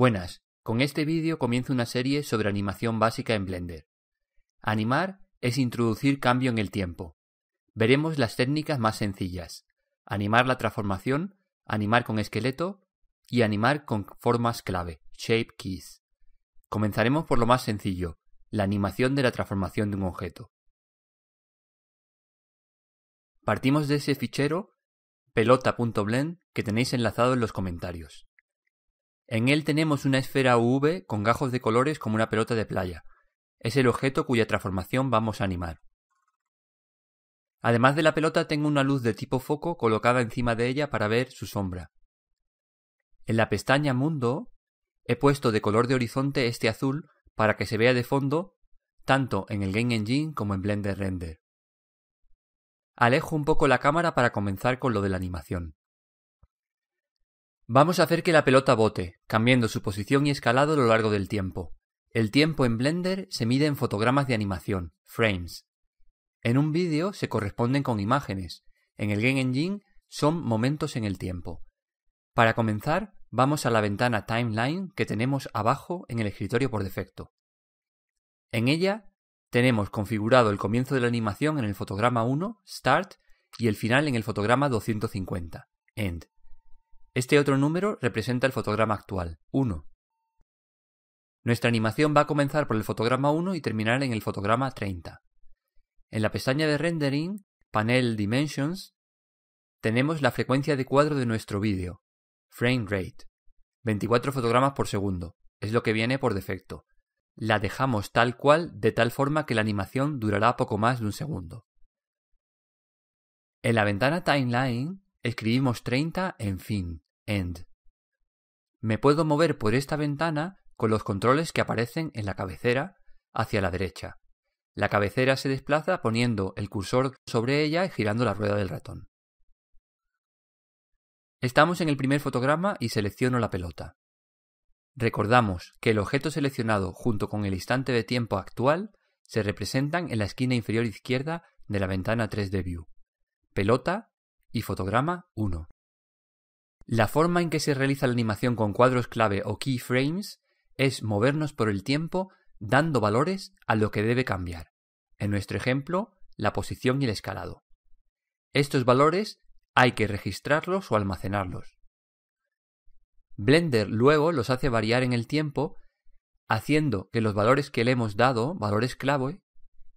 Buenas, con este vídeo comienzo una serie sobre animación básica en Blender. Animar es introducir cambio en el tiempo. Veremos las técnicas más sencillas. Animar la transformación, animar con esqueleto y animar con formas clave, shape keys. Comenzaremos por lo más sencillo, la animación de la transformación de un objeto. Partimos de ese fichero pelota.blend que tenéis enlazado en los comentarios. En él tenemos una esfera UV con gajos de colores como una pelota de playa. Es el objeto cuya transformación vamos a animar. Además de la pelota tengo una luz de tipo foco colocada encima de ella para ver su sombra. En la pestaña Mundo he puesto de color de horizonte este azul para que se vea de fondo tanto en el Game Engine como en Blender Render. Alejo un poco la cámara para comenzar con lo de la animación. Vamos a hacer que la pelota bote, cambiando su posición y escalado a lo largo del tiempo. El tiempo en Blender se mide en fotogramas de animación, frames. En un vídeo se corresponden con imágenes. En el Game Engine son momentos en el tiempo. Para comenzar, vamos a la ventana Timeline que tenemos abajo en el escritorio por defecto. En ella tenemos configurado el comienzo de la animación en el fotograma 1, Start, y el final en el fotograma 250, End. Este otro número representa el fotograma actual, 1. Nuestra animación va a comenzar por el fotograma 1 y terminar en el fotograma 30. En la pestaña de Rendering, panel Dimensions, tenemos la frecuencia de cuadro de nuestro vídeo, frame rate, 24 fotogramas por segundo, es lo que viene por defecto. La dejamos tal cual de tal forma que la animación durará poco más de un segundo. En la ventana Timeline escribimos 30 en fin. Me puedo mover por esta ventana con los controles que aparecen en la cabecera hacia la derecha. La cabecera se desplaza poniendo el cursor sobre ella y girando la rueda del ratón. Estamos en el primer fotograma y selecciono la pelota. Recordamos que el objeto seleccionado junto con el instante de tiempo actual se representan en la esquina inferior izquierda de la ventana 3D View. Pelota y fotograma 1. La forma en que se realiza la animación con cuadros clave o keyframes es movernos por el tiempo dando valores a lo que debe cambiar. En nuestro ejemplo, la posición y el escalado. Estos valores hay que registrarlos o almacenarlos. Blender luego los hace variar en el tiempo, haciendo que los valores que le hemos dado, valores clave,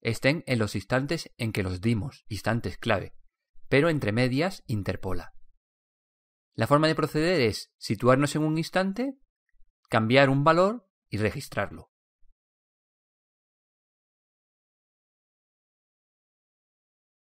estén en los instantes en que los dimos, instantes clave, pero entre medias interpola. La forma de proceder es situarnos en un instante, cambiar un valor y registrarlo.